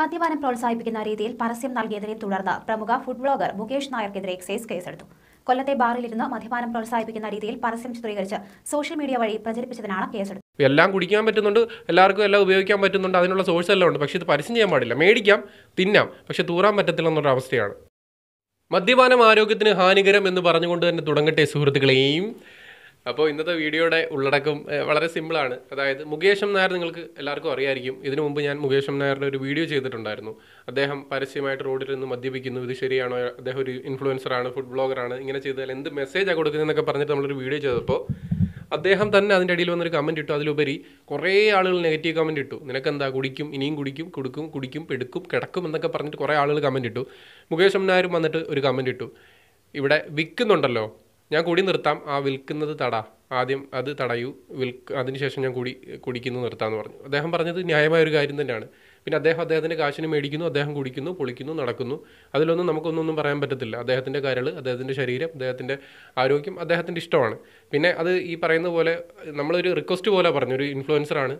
മദ്യപാനം പ്രോത്സാഹിപ്പിക്കുന്ന രീതിയിൽ പരസ്യം നൽകിയതിനെ തുടർന്ന് പ്രമുഖ ഫുഡ് ബ്ലോഗർ മുകേഷ് നായർക്കെതിരെ എക്സൈസ് കേസെടുത്തു കൊല്ലത്തെ ബാറിലിരുന്ന് മദ്യപാനം പ്രോത്സാഹിപ്പിക്കുന്ന രീതിയിൽ പരസ്യം ചിത്രീകരിച്ച് സോഷ്യൽ മീഡിയ വഴി പ്രചരിപ്പിച്ചതിനാണ് കേസെടുത്തത് എല്ലാം കുടിക്കാൻ പറ്റുന്നുണ്ട് എല്ലാവർക്കും എല്ലാം ഉപയോഗിക്കാൻ പറ്റുന്നുണ്ട് അതിനുള്ള സോഴ്സ് എല്ലാം ഉണ്ട് പക്ഷേ ഇത് പരസ്യം ചെയ്യാൻ പാടില്ല മേടിക്കാം തിന്നാം പക്ഷെ തൂറാൻ പറ്റത്തില്ല എന്നൊരു അവസ്ഥയാണ് മദ്യപാനം ആരോഗ്യത്തിന് ഹാനികരം എന്ന് പറഞ്ഞുകൊണ്ട് തന്നെ തുടങ്ങട്ടെ സുഹൃത്തുക്കളെയും അപ്പോൾ ഇന്നത്തെ വീഡിയോയുടെ ഉള്ളടക്കം വളരെ സിമ്പിളാണ് അതായത് മുകേഷം നായർ നിങ്ങൾക്ക് എല്ലാവർക്കും അറിയായിരിക്കും ഇതിനു മുമ്പ് ഞാൻ മുകേഷം നായരുടെ ഒരു വീഡിയോ ചെയ്തിട്ടുണ്ടായിരുന്നു അദ്ദേഹം പരസ്യമായിട്ട് റോഡിൽ നിന്ന് മദ്യപിക്കുന്നു ഇത് ശരിയാണോ അദ്ദേഹം ഒരു ഇൻഫ്ലുവൻസറാണ് ഫുഡ് ബ്ലോഗറാണ് ഇങ്ങനെ ചെയ്താൽ എന്ത് മെസ്സേജാണ് കൊടുക്കുന്നതെന്നൊക്കെ പറഞ്ഞിട്ട് നമ്മളൊരു വീഡിയോ ചെയ്തപ്പോൾ അദ്ദേഹം തന്നെ അതിൻ്റെ ഇടയിൽ വന്നൊരു കമൻറ്റ് ഇട്ടു അതിലുപരി കുറേ ആളുകൾ നെഗറ്റീവ് കമൻറ്റ് ഇട്ടു നിനക്കെന്താ കുടിക്കും ഇനിയും കുടിക്കും കൊടുക്കും കുടിക്കും എടുക്കും കിടക്കും എന്നൊക്കെ പറഞ്ഞിട്ട് കുറേ ആളുകൾ കമൻറ്റ് ഇട്ടു മുകേഷം നായരും വന്നിട്ട് ഒരു കമൻറ്റ് ഇട്ടു ഇവിടെ വിൽക്കുന്നുണ്ടല്ലോ ഞാൻ കൂടി നിർത്താം ആ വിൽക്കുന്നത് തട ആദ്യം അത് തടയൂ വിൽക്ക് അതിനുശേഷം ഞാൻ കൂടി കുടിക്കുന്നു നിർത്താമെന്ന് പറഞ്ഞു അദ്ദേഹം പറഞ്ഞത് ന്യായമായ ഒരു കാര്യം തന്നെയാണ് പിന്നെ അദ്ദേഹം അദ്ദേഹത്തിൻ്റെ കാശിന് മേടിക്കുന്നു അദ്ദേഹം കുടിക്കുന്നു പൊളിക്കുന്നു നടക്കുന്നു അതിലൊന്നും നമുക്കൊന്നൊന്നും പറയാൻ പറ്റത്തില്ല അദ്ദേഹത്തിൻ്റെ കരൾ അദ്ദേഹത്തിൻ്റെ ശരീരം അദ്ദേഹത്തിൻ്റെ ആരോഗ്യം അദ്ദേഹത്തിൻ്റെ ഇഷ്ടമാണ് പിന്നെ അത് ഈ പറയുന്ന പോലെ നമ്മളൊരു റിക്വസ്റ്റ് പോലെ പറഞ്ഞു ഒരു ഇൻഫ്ലുവൻസറാണ്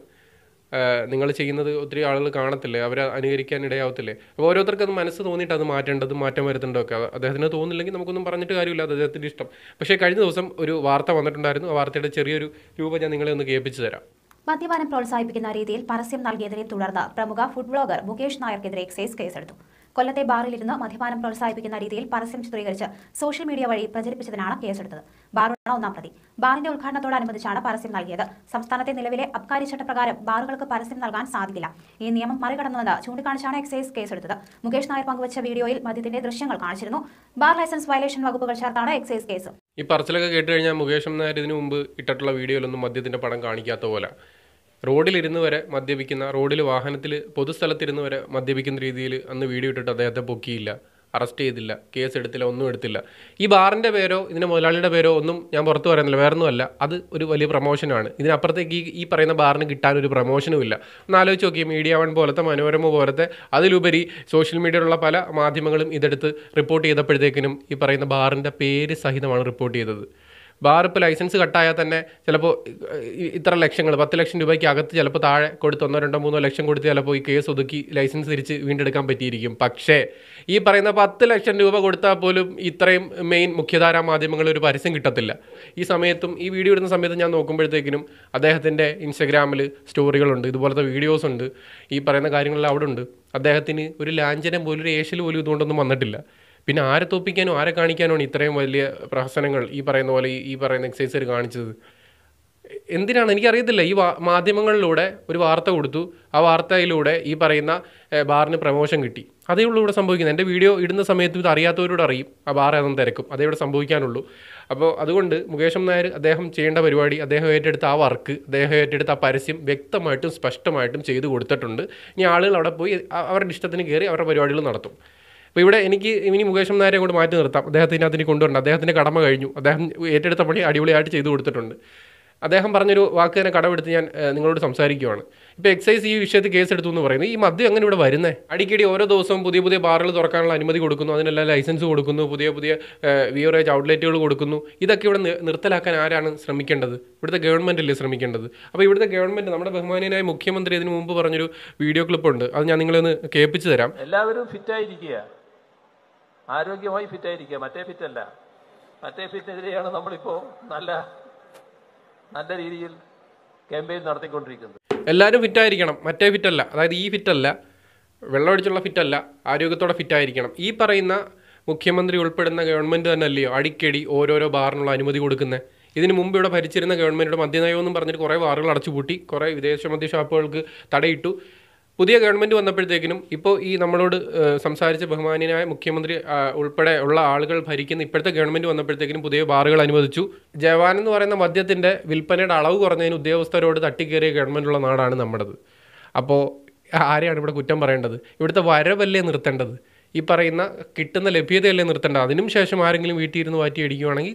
നിങ്ങൾ ചെയ്യുന്നത് ഒത്തിരി ആളുകൾ കാണത്തില്ലേ അവരെ അനുകരിക്കാൻ ഇടയാവത്തില്ലേ അപ്പോൾ ഓരോരുത്തർക്ക് അത് മനസ്സ് തോന്നിയിട്ട് അത് മാറ്റേണ്ടത് മാറ്റം വരുത്തേണ്ടതൊക്കെ അദ്ദേഹത്തിന് തോന്നില്ലെങ്കിൽ നമുക്കൊന്നും പറഞ്ഞിട്ട് കാര്യമില്ല അത് അദ്ദേഹത്തിൻ്റെ ഇഷ്ടം പക്ഷേ കഴിഞ്ഞ ദിവസം ഒരു വാർത്ത വന്നിട്ടുണ്ടായിരുന്നു ആ വാർത്തയുടെ ചെറിയൊരു രൂപം ഞാൻ നിങ്ങളെ ഒന്ന് കേൾപ്പിച്ചു തരാം മദ്യപാനം പ്രോത്സാഹിപ്പിക്കുന്ന രീതിയിൽ പരസ്യം നൽകിയതിനെ തുടർന്ന് പ്രമുഖ ഫുഡ് ബ്ലോഗർ മുകേഷ് നായർക്കെതിരെ എക്സൈസ് കേസെടുത്തു കൊല്ലത്തെ ബാറിലിരുന്ന് മദ്യപാനം പ്രോത്സാഹിപ്പിക്കുന്ന രീതിയിൽ പരസ്യം ചിത്രീകരിച്ച് സോഷ്യൽ മീഡിയ വഴി പ്രചരിപ്പിച്ചതിനാണ് കേസെടുത്തത് ബാറുടാണ് ഒന്നാം പ്രതി ബാറിന്റെ ഉദ്ഘാടനത്തോടനുബന്ധിച്ചാണ് പരസ്യം നൽകിയത് സംസ്ഥാനത്തെ നിലവിലെ അബ്കാരി ചട്ടപ്രകാരം ബാറുകൾക്ക് പരസ്യം നൽകാൻ സാധിക്കില്ല ഈ നിയമം മറികടന്നുവെന്ന് ചൂണ്ടിക്കാണിച്ചാണ് എക്സൈസ് കേസെടുത്തത് മുകേഷ് നായർ പങ്കുവച്ച വീഡിയോയിൽ മദ്യത്തിന്റെ ദൃശ്യങ്ങൾ കാണിച്ചിരുന്നു ബാർ ലൈസൻസ് വയലേഷൻ വകുപ്പുകൾ ചേർത്താണ് എക്സൈസ് കേസ് ഈ പറച്ചിലൊക്കെ കേട്ട് കഴിഞ്ഞാൽ മുകേഷ് നായർ ഇതിനു മുമ്പ് ഇട്ടിട്ടുള്ള വീഡിയോയിലൊന്നും മദ്യത്തിന്റെ പടം കാണിക്കാത്ത പോലെ റോഡിലിരുന്ന് വരെ മദ്യപിക്കുന്ന റോഡിൽ വാഹനത്തിൽ പൊതുസ്ഥലത്തിരുന്ന് വരെ മദ്യപിക്കുന്ന രീതിയിൽ അന്ന് വീഡിയോ ഇട്ടിട്ട് അദ്ദേഹത്തെ പൊക്കിയില്ല അറസ്റ്റ് ചെയ്തില്ല കേസ് എടുത്തില്ല ഒന്നും എടുത്തില്ല ഈ ബാറിൻ്റെ പേരോ ഇതിൻ്റെ മുതലാളിയുടെ പേരോ ഒന്നും ഞാൻ പുറത്ത് പറയുന്നില്ല വേറൊന്നുമല്ല അത് ഒരു വലിയ പ്രമോഷനാണ് ഇതിനപ്പുറത്തേക്ക് ഈ ഈ പറയുന്ന ബാറിന് കിട്ടാൻ ഒരു പ്രൊമോഷനും ഇല്ല ഒന്നാലോചിച്ച് നോക്കി മീഡിയ വൺ പോലത്തെ മനോരമ പോലത്തെ അതിലുപരി സോഷ്യൽ മീഡിയയിലുള്ള പല മാധ്യമങ്ങളും ഇതെടുത്ത് റിപ്പോർട്ട് ചെയ്തപ്പോഴത്തേക്കിനും ഈ പറയുന്ന ബാറിൻ്റെ പേര് സഹിതമാണ് റിപ്പോർട്ട് ചെയ്തത് ബാർ ഇപ്പോൾ ലൈസൻസ് കട്ടായാൽ തന്നെ ചിലപ്പോൾ ഇത്ര ലക്ഷങ്ങൾ പത്ത് ലക്ഷം രൂപയ്ക്ക് അകത്ത് ചിലപ്പോൾ താഴെ കൊടുത്ത് ഒന്നോ രണ്ടോ മൂന്നോ ലക്ഷം കൊടുത്ത് ചിലപ്പോൾ ഈ കേസ് ഒതുക്കി ലൈസൻസ് തിരിച്ച് വീണ്ടെടുക്കാൻ പറ്റിയിരിക്കും പക്ഷേ ഈ പറയുന്ന പത്ത് ലക്ഷം രൂപ കൊടുത്താൽ പോലും ഇത്രയും മെയിൻ മുഖ്യധാരാ മാധ്യമങ്ങളിൽ ഒരു പരസ്യം കിട്ടത്തില്ല ഈ സമയത്തും ഈ വീഡിയോ ഇടുന്ന സമയത്ത് ഞാൻ നോക്കുമ്പോഴത്തേക്കിനും അദ്ദേഹത്തിൻ്റെ ഇൻസ്റ്റഗ്രാമിൽ സ്റ്റോറികളുണ്ട് ഇതുപോലത്തെ വീഡിയോസ് ഉണ്ട് ഈ പറയുന്ന കാര്യങ്ങളിൽ അവിടെ ഉണ്ട് അദ്ദേഹത്തിന് ഒരു ലാഞ്ചനം പോലും ഒരു ഏഷ്യൽ പോലും ഇതുകൊണ്ടൊന്നും വന്നിട്ടില്ല പിന്നെ ആരെ തോപ്പിക്കാനും ആരെ കാണിക്കാനുമാണ് ഇത്രയും വലിയ പ്രഹസനങ്ങൾ ഈ പറയുന്ന പോലെ ഈ പറയുന്ന എക്സൈസർ കാണിച്ചത് എന്തിനാണ് എനിക്കറിയത്തില്ല ഈ മാധ്യമങ്ങളിലൂടെ ഒരു വാർത്ത കൊടുത്തു ആ വാർത്തയിലൂടെ ഈ പറയുന്ന ബാറിന് പ്രമോഷൻ കിട്ടി അതേ ഉള്ളൂ ഇവിടെ സംഭവിക്കുന്നത് എൻ്റെ വീഡിയോ ഇടുന്ന സമയത്ത് ഇത് അറിയാത്തവരോട് അറിയും ആ ബാർ അതൊന്നും തിരക്കും അതേ ഇവിടെ സംഭവിക്കാനുള്ളൂ അപ്പോൾ അതുകൊണ്ട് മുകേഷം നായർ അദ്ദേഹം ചെയ്യേണ്ട പരിപാടി അദ്ദേഹം ഏറ്റെടുത്ത ആ വർക്ക് അദ്ദേഹം ഏറ്റെടുത്ത ആ പരസ്യം വ്യക്തമായിട്ടും സ്പഷ്ടമായിട്ടും ചെയ്തു കൊടുത്തിട്ടുണ്ട് ഇനി ആളുകൾ അവിടെ പോയി അവരുടെ ഇഷ്ടത്തിന് കയറി അവരുടെ പരിപാടികൾ നടത്തും അപ്പോൾ ഇവിടെ എനിക്ക് ഇനി മുകേഷ് നായരെ കൊണ്ട് മാറ്റി നിർത്താം അദ്ദേഹത്തിന് അതിന് കൊണ്ടുവരണം അദ്ദേഹത്തിൻ്റെ കടമ കഴിഞ്ഞു അദ്ദേഹം ഏറ്റെടുത്ത പണി അടിപൊളിയായിട്ട് ചെയ്തു കൊടുത്തിട്ടുണ്ട് അദ്ദേഹം പറഞ്ഞൊരു വാക്ക് തന്നെ കടമെടുത്ത് ഞാൻ നിങ്ങളോട് സംസാരിക്കുവാണ് ഇപ്പോൾ എക്സൈസ് ഈ വിഷയത്തിൽ കേസ് എടുത്തു എന്ന് പറയുന്നത് ഈ മദ്യം അങ്ങനെ ഇവിടെ വരുന്നേ അടിക്കടി ഓരോ ദിവസവും പുതിയ പുതിയ ബാറുകൾ തുറക്കാനുള്ള അനുമതി കൊടുക്കുന്നു അതിനെല്ലാം ലൈസൻസ് കൊടുക്കുന്നു പുതിയ പുതിയ വിയറേജ് ഔട്ട്ലെറ്റുകൾ കൊടുക്കുന്നു ഇതൊക്കെ ഇവിടെ നിർത്തലാക്കാൻ ആരാണ് ശ്രമിക്കേണ്ടത് ഇവിടുത്തെ അല്ലേ ശ്രമിക്കേണ്ടത് അപ്പോൾ ഇവിടുത്തെ ഗവൺമെൻറ് നമ്മുടെ ബഹുമാനീയനായ മുഖ്യമന്ത്രി ഇതിനു മുമ്പ് പറഞ്ഞൊരു വീഡിയോ ക്ലിപ്പുണ്ട് അത് ഞാൻ നിങ്ങളൊന്ന് കേൾപ്പിച്ചു തരാം എല്ലാവരും ഫിറ്റായിരിക്കുക ആരോഗ്യമായി ഫിറ്റായിരിക്കുക മറ്റേ ഫിറ്റല്ല മറ്റേ ഫിറ്റിനെതിരെയാണ് നമ്മളിപ്പോ നല്ല നല്ല രീതിയിൽ ക്യാമ്പയിൻ നടത്തിക്കൊണ്ടിരിക്കുന്നത് എല്ലാവരും ഫിറ്റായിരിക്കണം മറ്റേ ഫിറ്റല്ല അതായത് ഈ ഫിറ്റല്ല വെള്ളമടിച്ചുള്ള ഫിറ്റല്ല ആരോഗ്യത്തോടെ ഫിറ്റായിരിക്കണം ഈ പറയുന്ന മുഖ്യമന്ത്രി ഉൾപ്പെടുന്ന ഗവൺമെൻറ് തന്നെ അല്ലയോ അടിക്കടി ഓരോരോ ബാറിനുള്ള അനുമതി കൊടുക്കുന്നത് ഇതിനു മുമ്പ് ഇവിടെ ഭരിച്ചിരുന്ന ഗവൺമെൻറ്റിയുടെ മദ്യനയമെന്നും പറഞ്ഞിട്ട് കുറേ ബാറുകൾ അടച്ചുപൂട്ടി കുറേ വിദേശ മദ്യ ഷാപ്പുകൾക്ക് തടയിട്ടു പുതിയ ഗവൺമെൻറ് വന്നപ്പോഴത്തേക്കിനും ഇപ്പോൾ ഈ നമ്മളോട് സംസാരിച്ച ബഹുമാനിയായ മുഖ്യമന്ത്രി ഉൾപ്പെടെ ഉള്ള ആളുകൾ ഭരിക്കുന്ന ഇപ്പോഴത്തെ ഗവൺമെൻറ് വന്നപ്പോഴത്തേക്കിനും പുതിയ ബാറുകൾ അനുവദിച്ചു ജവാൻ എന്ന് പറയുന്ന മദ്യത്തിൻ്റെ വിൽപ്പനയുടെ അളവ് കുറഞ്ഞതിന് ഉദ്യോഗസ്ഥരോട് തട്ടിക്കേറിയ ഉള്ള നാടാണ് നമ്മുടേത് അപ്പോൾ ആരെയാണ് ഇവിടെ കുറ്റം പറയേണ്ടത് ഇവിടുത്തെ വരവല്ലേ നിർത്തേണ്ടത് ഈ പറയുന്ന കിട്ടുന്ന ലഭ്യതയല്ലേ നിർത്തേണ്ടത് അതിനും ശേഷം ആരെങ്കിലും വീട്ടിൽ ഇരുന്ന് വാറ്റി അടിക്കുവാണെങ്കിൽ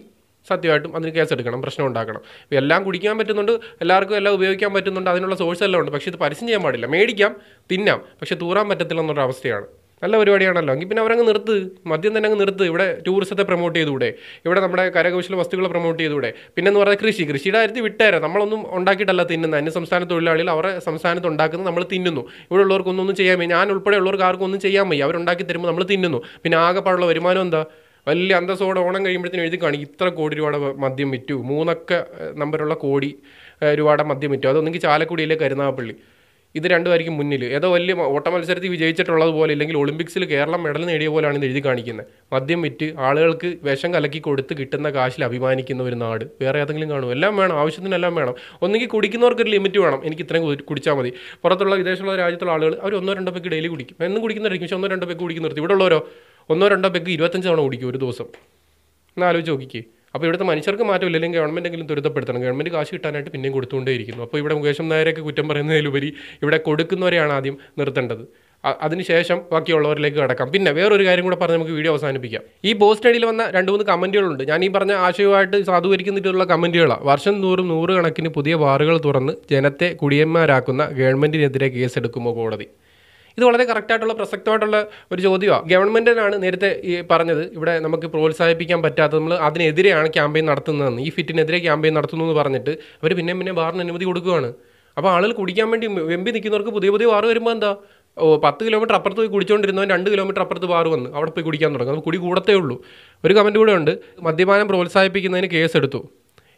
സത്യമായിട്ടും അതിന് കേസ് എടുക്കണം പ്രശ്നം ഉണ്ടാക്കണം എല്ലാം കുടിക്കാൻ പറ്റുന്നുണ്ട് എല്ലാവർക്കും എല്ലാം ഉപയോഗിക്കാൻ പറ്റുന്നുണ്ട് അതിനുള്ള സോഴ്സ് എല്ലാം ഉണ്ട് പക്ഷേ ഇത് പരസ്യം ചെയ്യാൻ പാടില്ല മേടിക്കാം തിന്നാം പക്ഷേ തൂറാൻ പറ്റത്തില്ല എന്നൊരു അവസ്ഥയാണ് നല്ല പരിപാടിയാണല്ലോ എങ്കിൽ പിന്നെ അവരങ്ങ് നിർത്ത് മദ്യം തന്നെ അങ്ങ് നിർത്ത് ഇവിടെ ടൂറിസത്തെ പ്രൊമോട്ട് ചെയ്തുകൂടെ ഇവിടെ നമ്മുടെ കരകൗശല വസ്തുക്കൾ പ്രൊമോട്ട് ചെയ്തുകൂടെ പിന്നെ എന്ന് പറഞ്ഞാൽ കൃഷി കൃഷിയുടെ കാര്യത്തിൽ വിട്ടേരാം നമ്മളൊന്നും ഉണ്ടാക്കിയിട്ടല്ല തിന്നുന്നത് അന്യ സംസ്ഥാന തൊഴിലാളികൾ അവരുടെ സംസ്ഥാനത്ത് ഉണ്ടാക്കുന്നത് നമ്മൾ തിന്നുന്നു ഇവിടെ ഉള്ളവർക്കൊന്നും ചെയ്യാൻ വയ്യ ഞാൻ ഉൾപ്പെടെ ഉള്ളവർക്ക് ആർക്കും ഒന്നും ചെയ്യാൻ വയ്യ അവരുണ്ടാക്കി തരുമ്പോൾ നമ്മൾ തിന്നുന്നു പിന്നെ ആകെപ്പാടുള്ള വരുമാനം എന്താ വലിയ അന്തസ്സോടെ ഓണം കഴിയുമ്പോഴത്തേനും എഴുതി കാണിക്കും ഇത്ര കോടി രൂപയുടെ മദ്യം വിറ്റു മൂന്നൊക്കെ നമ്പറുള്ള കോടി രൂപയുടെ മദ്യം വിറ്റു അതൊന്നെങ്കിൽ ചാലക്കുടിയിലെ കരുനാഗപ്പള്ളി ഇത് രണ്ടുമായിരിക്കും മുന്നിൽ ഏതോ വലിയ ഓട്ടമത്സരത്തിൽ വിജയിച്ചിട്ടുള്ളതുപോലെ പോലെ ഇല്ലെങ്കിൽ ഒളിമ്പിക്സിൽ കേരളം മെഡൽ നേടിയ പോലെയാണ് ഇത് എഴുതി കാണിക്കുന്നത് മദ്യം വിറ്റ് ആളുകൾക്ക് വിഷം കലക്കി കൊടുത്ത് കിട്ടുന്ന കാശിൽ അഭിമാനിക്കുന്ന ഒരു നാട് വേറെ ഏതെങ്കിലും കാണും എല്ലാം വേണം ആവശ്യത്തിനെല്ലാം വേണം ഒന്നെങ്കിൽ കുടിക്കുന്നവർക്ക് ഒരു ലിമിറ്റ് വേണം എനിക്ക് ഇത്രയും കുടിച്ചാൽ മതി പുറത്തുള്ള വിദേശമുള്ള രാജ്യത്തുള്ള ആളുകൾ അവർ ഒന്നോ രണ്ടോ പേക്ക് ഡെയിലി കുടിക്കും എന്നും കുടിക്കുന്നതായിരിക്കും പക്ഷേ ഒന്നോ രണ്ടോ പേക്ക് കുടിക്കുന്നവർക്ക് ഇവിടെ ഉള്ളവരോ ഒന്നോ രണ്ടോ പെഗ് ഇരുപത്തഞ്ച് തവണ ഓടിക്കും ഒരു ദിവസം ഒന്ന് ആലോചിച്ച് നോക്കിക്കേ അപ്പോൾ ഇവിടുത്തെ മനുഷ്യർക്ക് മാറ്റമില്ല ഗവൺമെൻറ് എങ്കിലും ത്വരിതപ്പെടുത്തണം ഗവൺമെൻറ് കാശ് കിട്ടാനായിട്ട് പിന്നെയും കൊടുത്തുകൊണ്ടേയിരിക്കുന്നു അപ്പോൾ ഇവിടെ മുകേഷം നായരൊക്കെ കുറ്റം പറയുന്നതിലുപരി ഇവിടെ കൊടുക്കുന്നവരെയാണ് ആദ്യം നിർത്തേണ്ടത് അതിനുശേഷം ബാക്കിയുള്ളവരിലേക്ക് കടക്കാം പിന്നെ വേറൊരു കാര്യം കൂടെ പറഞ്ഞ് നമുക്ക് വീഡിയോ അവസാനിപ്പിക്കാം ഈ പോസ്റ്റ് അടിയിൽ വന്ന രണ്ട് മൂന്ന് കമൻറ്റുകളുണ്ട് ഞാൻ ഈ പറഞ്ഞ ആശയവുമായിട്ട് സാധൂകരിക്കുന്നിട്ടുള്ള കമൻറ്റുകളാണ് വർഷം തോറും നൂറുകണക്കിന് പുതിയ ബാറുകൾ തുറന്ന് ജനത്തെ കുടിയന്മാരാക്കുന്ന ഗവൺമെൻറ്റിനെതിരെ കേസെടുക്കുമോ കോടതി ഇത് വളരെ കറക്റ്റായിട്ടുള്ള പ്രസക്തമായിട്ടുള്ള ഒരു ചോദ്യമാണ് ഗവൺമെൻറ്റിനാണ് നേരത്തെ ഈ പറഞ്ഞത് ഇവിടെ നമുക്ക് പ്രോത്സാഹിപ്പിക്കാൻ പറ്റാത്തത് നമ്മൾ അതിനെതിരെയാണ് ക്യാമ്പയിൻ നടത്തുന്നതെന്ന് ഈ ഫിറ്റിനെതിരെ ക്യാമ്പയിൻ നടത്തുന്നു എന്ന് പറഞ്ഞിട്ട് അവർ പിന്നെ പിന്നെ ബാറിന് അനുമതി കൊടുക്കുകയാണ് അപ്പോൾ ആളുകൾ കുടിക്കാൻ വേണ്ടി വെമ്പി നിൽക്കുന്നവർക്ക് പുതിയ പുതിയ വാറ് വരുമ്പോൾ എന്താ ഓ പത്ത് കിലോമീറ്റർ അപ്പുറത്ത് പോയി കുടിച്ചുകൊണ്ടിരുന്നവൻ രണ്ട് കിലോമീറ്റർ അപ്പുറത്ത് ബാർ വന്ന് അവിടെ പോയി കുടിക്കാൻ തുടങ്ങും അത് കുടി കൂടത്തേ ഉള്ളൂ ഒരു കമൻറ്റ് കൂടെ ഉണ്ട് മദ്യപാനം പ്രോത്സാഹിപ്പിക്കുന്നതിന് കേസെടുത്തു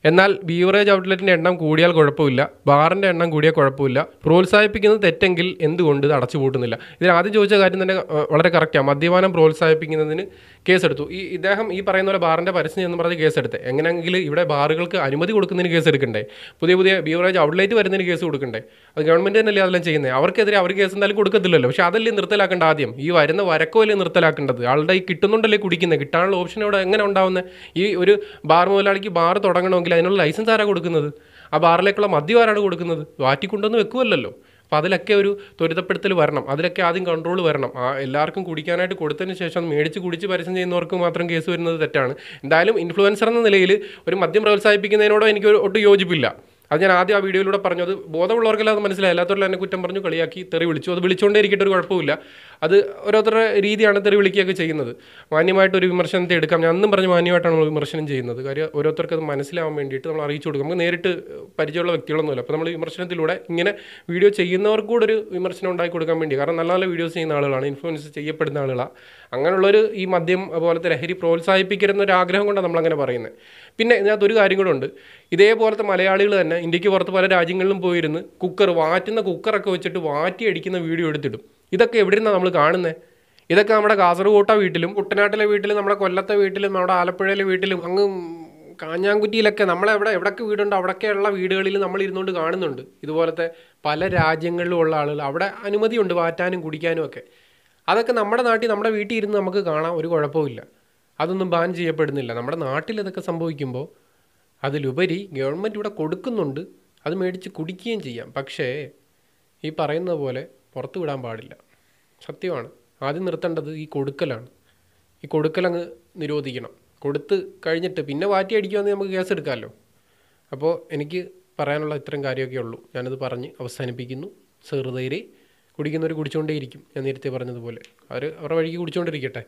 എന്നാൽ ബീവറേജ് ഔട്ട്ലെറ്റിൻ്റെ എണ്ണം കൂടിയാൽ കുഴപ്പമില്ല ബാറിൻ്റെ എണ്ണം കൂടിയാൽ കുഴപ്പമില്ല പ്രോത്സാഹിപ്പിക്കുന്നത് തെറ്റെങ്കിൽ എന്തുകൊണ്ട് ഇത് അടച്ചുപൂട്ടുന്നില്ല ഇതിൽ ആദ്യം ചോദിച്ച കാര്യം തന്നെ വളരെ കറക്റ്റാണ് മദ്യപാനം പ്രോത്സാഹിപ്പിക്കുന്നതിന് കേസെടുത്തു ഈ ഇദ്ദേഹം ഈ പറയുന്ന പോലെ ബാറിൻ്റെ പരസ്യം എന്ന് പറഞ്ഞ് കേസെടുത്ത് എങ്ങനെയെങ്കിലും ഇവിടെ ബാറുകൾക്ക് അനുമതി കൊടുക്കുന്നതിന് കേസ് എടുക്കണ്ടേ പുതിയ പുതിയ ബീവറേജ് ഔട്ട്ലെറ്റ് വരുന്നതിന് കേസ് കൊടുക്കണ്ടേ അത് ഗവൺമെൻറ് തന്നെയല്ലേ അതെല്ലാം ചെയ്യുന്നത് അവർക്കെതിരെ അവർ കേസ് എന്തായാലും കൊടുക്കത്തില്ലല്ലോ പക്ഷേ അതല്ലേ നിർത്തലാക്കേണ്ട ആദ്യം ഈ വരുന്ന വരക്കോല്ലേ നിർത്തലാക്കേണ്ടത് ആളുടെ ഈ കിട്ടുന്നുണ്ടല്ലേ കുടിക്കുന്നത് കിട്ടാനുള്ള ഓപ്ഷൻ ഇവിടെ എങ്ങനെ ഉണ്ടാവുന്നത് ഈ ഒരു ബാർ മുതലാളിക്ക് ബാർ തുടങ്ങണമെങ്കിൽ ഉണ്ടെങ്കിൽ അതിനുള്ള ലൈസൻസ് ആരാണ് കൊടുക്കുന്നത് ആ ബാറിലേക്കുള്ള മദ്യം ആരാണ് കൊടുക്കുന്നത് വാറ്റിക്കൊണ്ടൊന്ന് വെക്കുമല്ലോ അപ്പോൾ അതിലൊക്കെ ഒരു ത്വരിതപ്പെടുത്തൽ വരണം അതിലൊക്കെ ആദ്യം കൺട്രോൾ വരണം ആ എല്ലാവർക്കും കുടിക്കാനായിട്ട് കൊടുത്തതിന് ശേഷം മേടിച്ച് കുടിച്ച് പരസ്യം ചെയ്യുന്നവർക്ക് മാത്രം കേസ് വരുന്നത് തെറ്റാണ് എന്തായാലും ഇൻഫ്ലുവൻസർ എന്ന നിലയിൽ ഒരു മദ്യം പ്രോത്സാഹിപ്പിക്കുന്നതിനോടോ എനിക്ക് ഒട്ടും യോജിപ്പില്ല അത് ഞാൻ ആദ്യം ആ വീഡിയോയിലൂടെ പറഞ്ഞു അത് ബോധമുള്ളവർക്കെല്ലാം അത് മനസ്സിലായി അല്ലാത്തവരെല്ലാം എന്നെ കുറ്റം പറഞ്ഞു കളിയാക്കി തെറി വിളിച്ചു അത് വിളിച്ചുകൊണ്ടേ ഇരിക്കട്ടെ ഒരു കുഴപ്പമില്ല അത് ഓരോരുത്തരുടെ രീതിയാണ് തെറി വിളിക്കുകയൊക്കെ ചെയ്യുന്നത് മാന്യമായിട്ടൊരു വിമർശനത്തെ എടുക്കാം ഞാൻ അന്നും പറഞ്ഞു മാന്യമായിട്ടാണ് നമ്മൾ വിമർശനം ചെയ്യുന്നത് കാര്യം ഓരോരുത്തർക്ക് അത് മനസ്സിലാവാൻ വേണ്ടിയിട്ട് നമ്മൾ അറിയിച്ചു കൊടുക്കും നമുക്ക് നേരിട്ട് പരിചയമുള്ള വ്യക്തികളൊന്നുമില്ല അപ്പോൾ നമ്മൾ വിമർശനത്തിലൂടെ ഇങ്ങനെ വീഡിയോ ചെയ്യുന്നവർക്ക് കൂടെ ഒരു വിമർശനം ഉണ്ടാക്കി കൊടുക്കാൻ വേണ്ടി കാരണം നല്ല നല്ല വീഡിയോസ് ചെയ്യുന്ന ആളുകളാണ് ഇൻഫ്ലുവൻസ് ചെയ്യപ്പെടുന്ന ആളുകളാണ് അങ്ങനെയുള്ളൊരു ഈ മദ്യം അതുപോലത്തെ ലഹരി പ്രോത്സാഹിപ്പിക്കരുന്ന ഒരു ആഗ്രഹം കൊണ്ടാണ് നമ്മളങ്ങനെ പറയുന്നത് പിന്നെ ഇതിനകത്ത് ഒരു കാര്യം കൂടെ ഉണ്ട് ഇതേപോലത്തെ മലയാളികൾ തന്നെ ഇന്ത്യക്ക് പുറത്ത് പല രാജ്യങ്ങളിലും പോയിരുന്ന് കുക്കർ വാറ്റുന്ന കുക്കറൊക്കെ വെച്ചിട്ട് വാറ്റി അടിക്കുന്ന വീഡിയോ എടുത്തിടും ഇതൊക്കെ എവിടെ നിന്നാണ് നമ്മൾ കാണുന്നത് ഇതൊക്കെ നമ്മുടെ കാസർഗോട്ട വീട്ടിലും കുട്ടനാട്ടിലെ വീട്ടിലും നമ്മുടെ കൊല്ലത്തെ വീട്ടിലും നമ്മുടെ ആലപ്പുഴയിലെ വീട്ടിലും അങ്ങ് കാഞ്ഞാങ്കുറ്റിയിലൊക്കെ നമ്മളെവിടെ എവിടൊക്കെ വീടുണ്ടോ അവിടെയൊക്കെയുള്ള വീടുകളിൽ നമ്മൾ ഇരുന്നുകൊണ്ട് കാണുന്നുണ്ട് ഇതുപോലത്തെ പല രാജ്യങ്ങളിലും ഉള്ള ആളുകൾ അവിടെ അനുമതിയുണ്ട് വാറ്റാനും കുടിക്കാനും ഒക്കെ അതൊക്കെ നമ്മുടെ നാട്ടിൽ നമ്മുടെ വീട്ടിൽ ഇരുന്ന് നമുക്ക് കാണാം ഒരു കുഴപ്പമില്ല അതൊന്നും ബാൻ ചെയ്യപ്പെടുന്നില്ല നമ്മുടെ നാട്ടിൽ ഇതൊക്കെ സംഭവിക്കുമ്പോൾ അതിലുപരി ഗവൺമെൻറ് ഇവിടെ കൊടുക്കുന്നുണ്ട് അത് മേടിച്ച് കുടിക്കുകയും ചെയ്യാം പക്ഷേ ഈ പറയുന്ന പോലെ പുറത്തു വിടാൻ പാടില്ല സത്യമാണ് ആദ്യം നിർത്തേണ്ടത് ഈ കൊടുക്കലാണ് ഈ കൊടുക്കലങ്ങ് നിരോധിക്കണം കൊടുത്ത് കഴിഞ്ഞിട്ട് പിന്നെ വാറ്റി അടിക്കുവാന്ന് നമുക്ക് കേസ് എടുക്കാമല്ലോ അപ്പോൾ എനിക്ക് പറയാനുള്ള ഇത്രയും കാര്യമൊക്കെ ഉള്ളൂ ഞാനത് പറഞ്ഞ് അവസാനിപ്പിക്കുന്നു ചെറുതേരി കുടിക്കുന്നവർ കുടിച്ചുകൊണ്ടേയിരിക്കും ഞാൻ നേരത്തെ പറഞ്ഞതുപോലെ അവർ അവരുടെ വഴിക്ക് കുടിച്ചുകൊണ്ടിരിക്കട്ടെ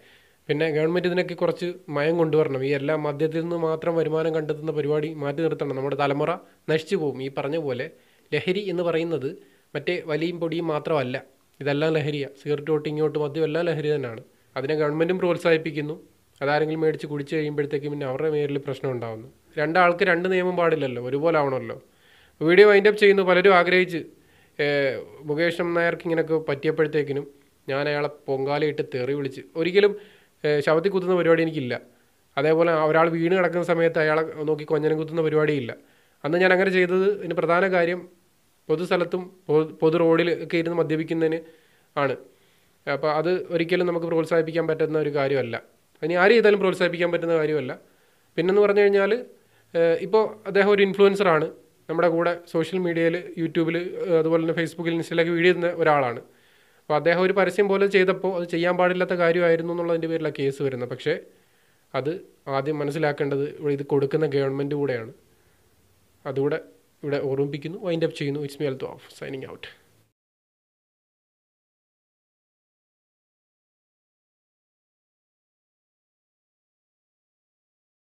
പിന്നെ ഗവൺമെൻറ് ഇതിനൊക്കെ കുറച്ച് മയം കൊണ്ടുവരണം ഈ എല്ലാ മദ്യത്തിൽ നിന്ന് മാത്രം വരുമാനം കണ്ടെത്തുന്ന പരിപാടി മാറ്റി നിർത്തണം നമ്മുടെ തലമുറ നശിച്ചു പോകും ഈ പറഞ്ഞ പോലെ ലഹരി എന്ന് പറയുന്നത് മറ്റേ വലിയും പൊടിയും മാത്രമല്ല ഇതെല്ലാം ലഹരിയാണ് സിഗരറ്റ് തൊട്ട് ഇങ്ങോട്ട് മദ്യം എല്ലാം ലഹരി തന്നെയാണ് അതിനെ ഗവൺമെൻറ്റും പ്രോത്സാഹിപ്പിക്കുന്നു അതാരെങ്കിലും മേടിച്ച് കുടിച്ച് കഴിയുമ്പോഴത്തേക്കും പിന്നെ അവരുടെ പേരിൽ പ്രശ്നം ഉണ്ടാകുന്നു രണ്ടാൾക്ക് രണ്ട് നിയമം പാടില്ലല്ലോ ഒരുപോലെ ആവണമല്ലോ വീഡിയോ അപ്പ് ചെയ്യുന്നു പലരും ആഗ്രഹിച്ച് മുകേഷ് നായർക്ക് ഇങ്ങനെയൊക്കെ പറ്റിയപ്പോഴത്തേക്കിനും ഞാൻ അയാളെ പൊങ്കാലയിട്ട് തെറി വിളിച്ച് ഒരിക്കലും ശവത്തിൽ കുത്തുന്ന പരിപാടി എനിക്കില്ല അതേപോലെ ഒരാൾ വീണ് കിടക്കുന്ന സമയത്ത് അയാളെ നോക്കി കൊഞ്ഞനം കുത്തുന്ന പരിപാടിയില്ല അന്ന് ഞാൻ അങ്ങനെ ചെയ്തത് ഇതിന് പ്രധാന കാര്യം പൊതുസ്ഥലത്തും പൊതു റോഡിൽ ഒക്കെ ഇരുന്ന് മദ്യപിക്കുന്നതിന് ആണ് അപ്പോൾ അത് ഒരിക്കലും നമുക്ക് പ്രോത്സാഹിപ്പിക്കാൻ പറ്റുന്ന ഒരു കാര്യമല്ല അതിന് ആര് ചെയ്താലും പ്രോത്സാഹിപ്പിക്കാൻ പറ്റുന്ന കാര്യമല്ല പിന്നെന്ന് പറഞ്ഞു കഴിഞ്ഞാൽ ഇപ്പോൾ അദ്ദേഹം ഒരു ഇൻഫ്ലുവൻസറാണ് നമ്മുടെ കൂടെ സോഷ്യൽ മീഡിയയിൽ യൂട്യൂബിൽ അതുപോലെ തന്നെ ഫേസ്ബുക്കിൽ ഇൻസ്റ്റയിലൊക്കെ വീഡിയോ ചെയ്യുന്ന ഒരാളാണ് അപ്പോൾ അദ്ദേഹം ഒരു പരസ്യം പോലെ ചെയ്തപ്പോൾ അത് ചെയ്യാൻ പാടില്ലാത്ത കാര്യമായിരുന്നു എന്നുള്ളതിൻ്റെ പേരിലാണ് കേസ് വരുന്നത് പക്ഷേ അത് ആദ്യം മനസ്സിലാക്കേണ്ടത് ഇവിടെ ഇത് കൊടുക്കുന്ന ഗവൺമെൻറ് കൂടെയാണ് അതുകൂടെ ഇവിടെ ഓർമ്മിപ്പിക്കുന്നു വൈൻഡ് അപ്പ് ചെയ്യുന്നു it's me Althu off signing out